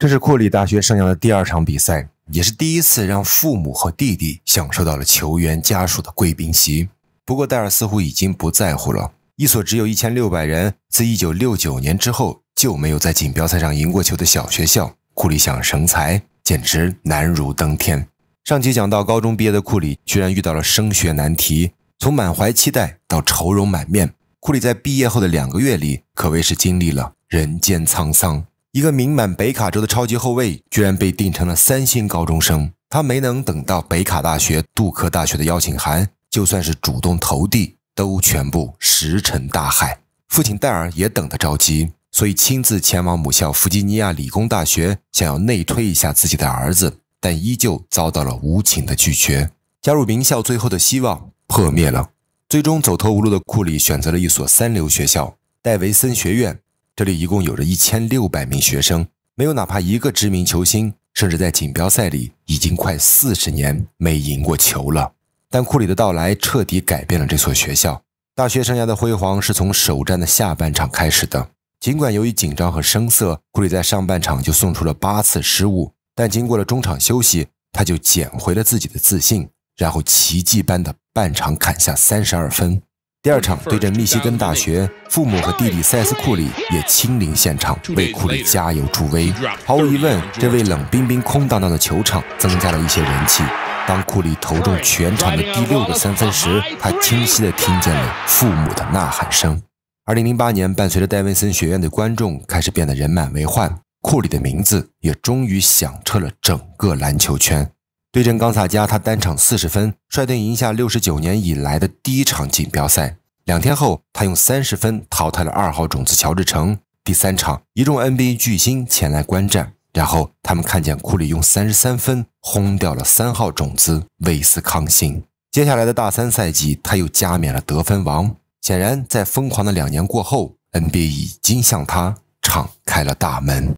这是库里大学生涯的第二场比赛，也是第一次让父母和弟弟享受到了球员家属的贵宾席。不过，戴尔似乎已经不在乎了。一所只有一千六百人，自一九六九年之后就没有在锦标赛上赢过球的小学校，库里想成才简直难如登天。上期讲到，高中毕业的库里居然遇到了升学难题，从满怀期待到愁容满面，库里在毕业后的两个月里可谓是经历了人间沧桑。一个名满北卡州的超级后卫，居然被定成了三星高中生。他没能等到北卡大学、杜克大学的邀请函，就算是主动投递，都全部石沉大海。父亲戴尔也等得着急，所以亲自前往母校弗吉尼亚理工大学，想要内推一下自己的儿子，但依旧遭到了无情的拒绝。加入名校最后的希望破灭了，最终走投无路的库里选择了一所三流学校——戴维森学院。这里一共有着一千六百名学生，没有哪怕一个知名球星，甚至在锦标赛里已经快四十年没赢过球了。但库里的到来彻底改变了这所学校。大学生涯的辉煌是从首战的下半场开始的。尽管由于紧张和生涩，库里在上半场就送出了八次失误，但经过了中场休息，他就捡回了自己的自信，然后奇迹般的半场砍下三十二分。第二场对阵密西根大学，父母和弟弟塞斯·库里也亲临现场为库里加油助威。毫无疑问，这位冷冰冰、空荡荡的球场增加了一些人气。当库里投中全场的第六个三分时，他清晰地听见了父母的呐喊声。二零零八年，伴随着戴文森学院的观众开始变得人满为患，库里的名字也终于响彻了整个篮球圈。对阵冈萨加，他单场四十分，率队赢下六十九年以来的第一场锦标赛。两天后，他用三十分淘汰了二号种子乔治城。第三场，一众 NBA 巨星前来观战，然后他们看见库里用三十三分轰掉了三号种子威斯康星。接下来的大三赛季，他又加冕了得分王。显然，在疯狂的两年过后，NBA 已经向他敞开了大门。